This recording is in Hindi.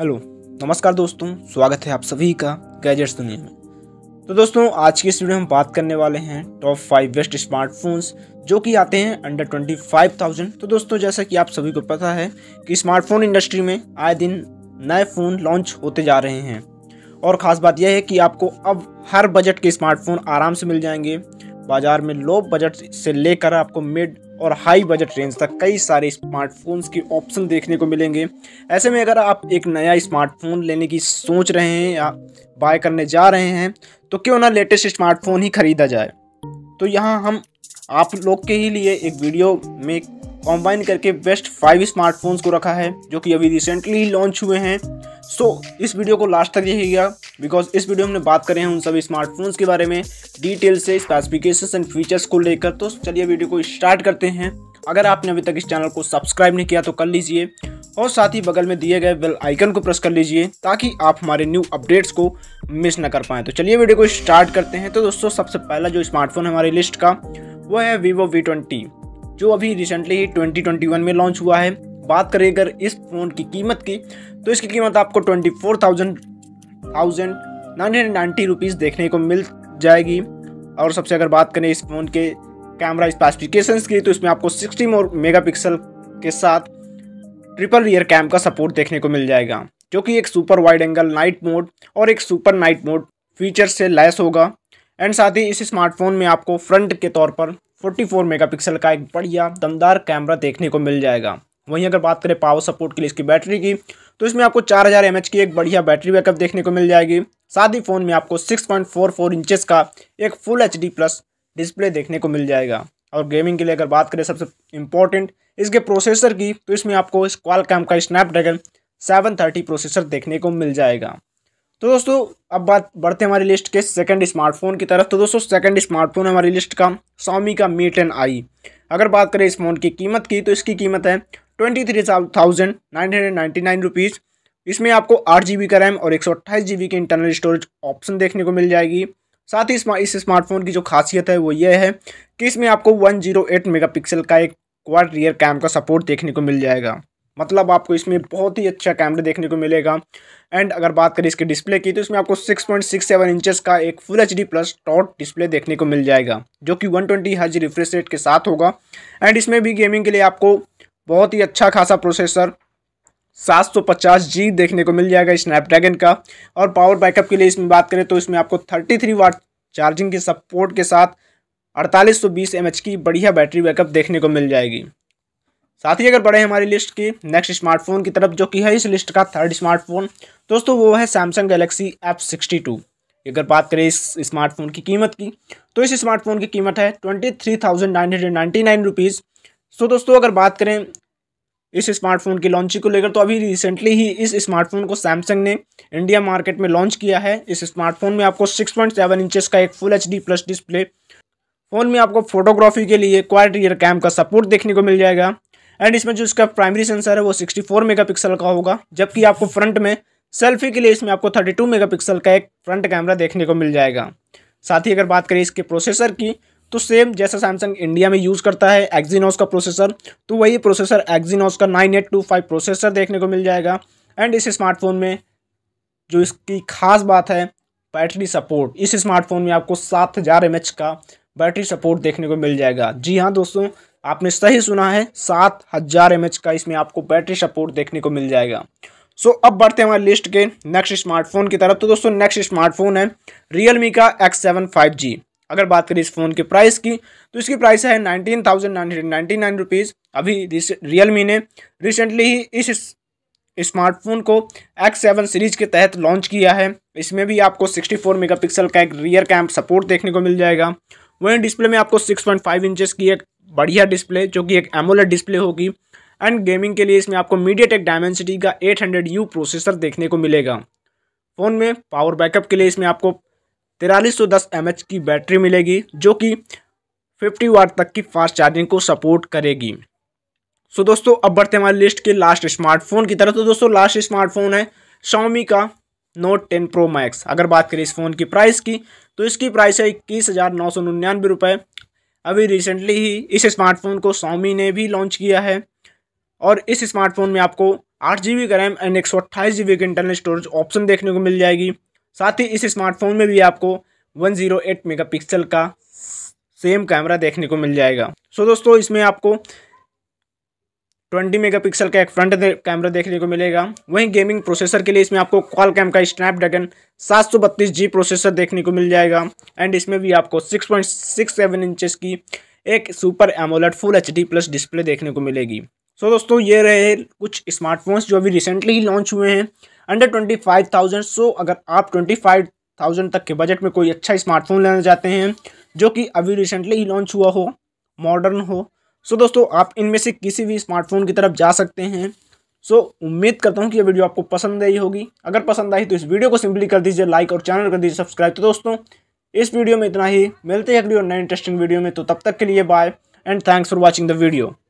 हेलो नमस्कार दोस्तों स्वागत है आप सभी का गैजेट्स दुनिया में तो दोस्तों आज की इस वीडियो में बात करने वाले हैं टॉप फाइव बेस्ट स्मार्टफोन्स जो कि आते हैं अंडर ट्वेंटी फाइव थाउजेंड तो दोस्तों जैसा कि आप सभी को पता है कि स्मार्टफोन इंडस्ट्री में आए दिन नए फ़ोन लॉन्च होते जा रहे हैं और ख़ास बात यह है कि आपको अब हर बजट के स्मार्टफोन आराम से मिल जाएंगे बाज़ार में लो बजट से लेकर आपको मिड और हाई बजट रेंज तक कई सारे स्मार्टफोन्स के ऑप्शन देखने को मिलेंगे ऐसे में अगर आप एक नया स्मार्टफोन लेने की सोच रहे हैं या बाय करने जा रहे हैं तो क्यों ना लेटेस्ट स्मार्टफोन ही ख़रीदा जाए तो यहाँ हम आप लोग के ही लिए एक वीडियो में कॉम्बाइन करके बेस्ट फाइव स्मार्टफोन्स को रखा है जो कि अभी रिसेंटली ही लॉन्च हुए हैं सो so, इस वीडियो को लास्ट तक देखिएगा बिकॉज इस वीडियो में बात करें उन सभी स्मार्टफोन्स के बारे में डिटेल से स्पेसिफिकेशन एंड फीचर्स को लेकर तो चलिए वीडियो को स्टार्ट करते हैं अगर आपने अभी तक इस चैनल को सब्सक्राइब नहीं किया तो कर लीजिए और साथ ही बगल में दिए गए बेल आइकन को प्रेस कर लीजिए ताकि आप हमारे न्यू अपडेट्स को मिस ना कर पाएँ तो चलिए वीडियो को स्टार्ट करते हैं तो दोस्तों सबसे पहला जो स्मार्टफोन है हमारी लिस्ट का वो है वीवो वी ट्वेंटी जो अभी रिसेंटली ही 2021 में लॉन्च हुआ है बात करें अगर इस फ़ोन की कीमत की तो इसकी कीमत आपको twenty four thousand thousand nine hundred ninety rupees देखने को मिल जाएगी और सबसे अगर बात करें इस फ़ोन के कैमरा स्पेसिफिकेशन की तो इसमें आपको सिक्सटी मोर मेगा पिक्सल के साथ ट्रिपल रियर कैम का सपोर्ट देखने को मिल जाएगा जो कि एक super wide angle night mode और एक सुपर नाइट मोड फीचर से लैस होगा एंड साथ ही इस स्मार्टफोन में आपको फ्रंट के तौर पर 44 मेगापिक्सल का एक बढ़िया दमदार कैमरा देखने को मिल जाएगा वहीं अगर बात करें पावर सपोर्ट के लिए इसकी बैटरी की तो इसमें आपको 4000 हज़ार की एक बढ़िया बैटरी बैकअप देखने को मिल जाएगी साथ ही फ़ोन में आपको 6.44 पॉइंट का एक फुल एच प्लस डिस्प्ले देखने को मिल जाएगा और गेमिंग के लिए अगर बात करें सबसे इम्पोर्टेंट इसके प्रोसेसर की तो इसमें आपको इस क्वालकॉम का स्नैपड्रैगन 730 प्रोसेसर देखने को मिल जाएगा तो दोस्तों अब बात बढ़ते हमारी लिस्ट के सेकंड स्मार्टफोन की तरफ तो दोस्तों सेकंड स्मार्टफोन हमारी लिस्ट का स्वामी का मी टेन आई अगर बात करें इस फ़ोन की कीमत की तो इसकी कीमत है twenty three thousand nine hundred ninety nine rupees इसमें आपको आठ जी बी का रैम और एक सौ अट्ठाईस जी बी की इंटरनल स्टोरेज ऑप्शन देखने को मिल जाएगी साथ ही इस स्मार्टफोन की जो खासियत है वो ये है कि इसमें आपको one zero eight megapixel का एक क्वाड रियर कैम का सपोर्ट देखने को मिल जाएगा मतलब आपको इसमें बहुत ही अच्छा कैमरा देखने को मिलेगा एंड अगर बात करें इसके डिस्प्ले की तो इसमें आपको 6.67 इंचेस का एक फुल एच प्लस टॉट डिस्प्ले देखने को मिल जाएगा जो कि 120 ट्वेंटी हज रिफ्रेश रेट के साथ होगा एंड इसमें भी गेमिंग के लिए आपको बहुत ही अच्छा खासा प्रोसेसर सात सौ पचास जी देखने को मिल जाएगा स्नैपड्रैगन का और पावर बैकअप के लिए इसमें बात करें तो इसमें आपको थ्री वाट चार्जिंग के सपोर्ट के साथ 4820 एमएच की बढ़िया बैटरी बैकअप देखने को मिल जाएगी साथ ही अगर बढ़े हमारी लिस्ट की नेक्स्ट स्मार्टफोन की तरफ जो कि है इस लिस्ट का थर्ड स्मार्टफोन दोस्तों वो है Samsung Galaxy F sixty two अगर बात करें इस स्मार्टफोन की कीमत की तो इस स्मार्टफोन की कीमत है twenty three thousand nine hundred ninety nine rupees so दोस्तों अगर बात करें इस स्मार्टफोन की लॉन्चिंग को लेकर तो अभी रिसेंटली ही इस स्मार्टफोन को सैमसंग ने इंडिया मार्केट में लॉन्च किया है इस स्मार्टफोन में आपको 6.7 इंचेस का एक full H plus display phone में आपको फोटोग्राफी के लिए क्वाड रियर कैम का सपोर्ट देखने को मिल जाएगा एंड इसमें जो इसका प्राइमरी सेंसर है वो 64 मेगापिक्सल का होगा जबकि आपको फ्रंट में सेल्फी के लिए इसमें आपको 32 मेगापिक्सल का एक फ्रंट कैमरा देखने को मिल जाएगा साथ ही अगर बात करें इसके प्रोसेसर की तो सेम जैसा सैमसंग इंडिया में यूज़ करता है एक्जीनोस का प्रोसेसर तो वही प्रोसेसर एक्जीनोस का nine eight two five processor देखने को मिल जाएगा एंड इस स्मार्टफोन में जो इसकी खास बात है बैटरी सपोर्ट इस स्मार्टफोन में आपको सात हज़ार एम का बैटरी सपोर्ट देखने को मिल जाएगा जी हाँ दोस्तों आपने सही सुना है सात हज़ार एम का इसमें आपको बैटरी सपोर्ट देखने को मिल जाएगा सो so, अब बढ़ते हैं हमारे लिस्ट के नेक्स्ट स्मार्टफोन की तरफ तो दोस्तों नेक्स्ट स्मार्टफोन है रियलमी का एक्स सेवन फाइव जी अगर बात करें इस फ़ोन के प्राइस की तो इसकी प्राइस है नाइनटीन थाउजेंड नाइन रुपीज़ अभी रियलमी ने रिसेंटली ही इस स्मार्टफोन को एक्स सेवन सीरीज के तहत लॉन्च किया है इसमें भी आपको सिक्सटी फोर मेगा पिक्सल का एक रियर कैम सपोर्ट देखने को मिल जाएगा वहीं डिस्प्ले में आपको सिक्स पॉइंट फाइव इंचेस की एक बढ़िया डिस्प्ले जो कि एक एमोलेड डिस्प्ले होगी एंड गेमिंग के लिए इसमें आपको मीडिया टेक डायमेंसिटी का हंड्रेड यू प्रोसेसर देखने को मिलेगा फ़ोन में पावर बैकअप के लिए इसमें आपको तिरालीस सौ दस एम एच की बैटरी मिलेगी जो कि फिफ्टी वाट तक की फास्ट चार्जिंग को सपोर्ट करेगी सो so दोस्तों अब बढ़ते हमारी लिस्ट के लास्ट स्मार्टफोन की तरफ तो दोस्तों लास्ट स्मार्टफोन है शाओमी का नोट टेन प्रो मैक्स अगर बात करें इस फ़ोन की प्राइस की तो इसकी प्राइस है इक्कीस हज़ार नौ सौ निन्यानवे रुपये अभी रिसेंटली ही इस स्मार्टफोन को सोमी ने भी लॉन्च किया है और इस स्मार्टफोन में आपको आठ जी बी का रैम एंड एक सौ अट्ठाईस जी बी की इंटरनल स्टोरेज ऑप्शन देखने को मिल जाएगी साथ ही इस स्मार्टफोन में भी आपको one zero eight megapixel का सेम कैमरा देखने को मिल जाएगा सो दोस्तों इसमें आपको ट्वेंटी मेगापिक्सल का एक फ्रंट कैमरा देखने को मिलेगा वहीं गेमिंग प्रोसेसर के लिए इसमें आपको क्वाल कैम का स्नैपड्रैगन सात सौ बत्तीस जी प्रोसेसर देखने को मिल जाएगा एंड इसमें भी आपको six point six seven inches की एक super AMOLED full H D plus display देखने को मिलेगी सो so, दोस्तों ये रहे कुछ स्मार्टफोन्स जो अभी रिसेंटली ही लॉन्च हुए हैं under twenty five thousand so अगर आप ट्वेंटी फाइव थाउजेंड तक के बजट में कोई अच्छा स्मार्टफोन लेना चाहते हैं जो कि अभी रिसेंटली ही लॉन्च हुआ हो मॉडर्न हो सो दोस्तों आप इनमें से किसी भी स्मार्टफोन की तरफ जा सकते हैं सो so, उम्मीद करता हूँ कि ये वीडियो आपको पसंद आई होगी अगर पसंद आई तो इस वीडियो को सिंपली कर दीजिए लाइक और चैनल कर दीजिए सब्सक्राइब तो दोस्तों इस वीडियो में इतना ही मिलते हैं अगली और नए इंटरेस्टिंग वीडियो में तो तब तक के लिए bye and thanks for watching the video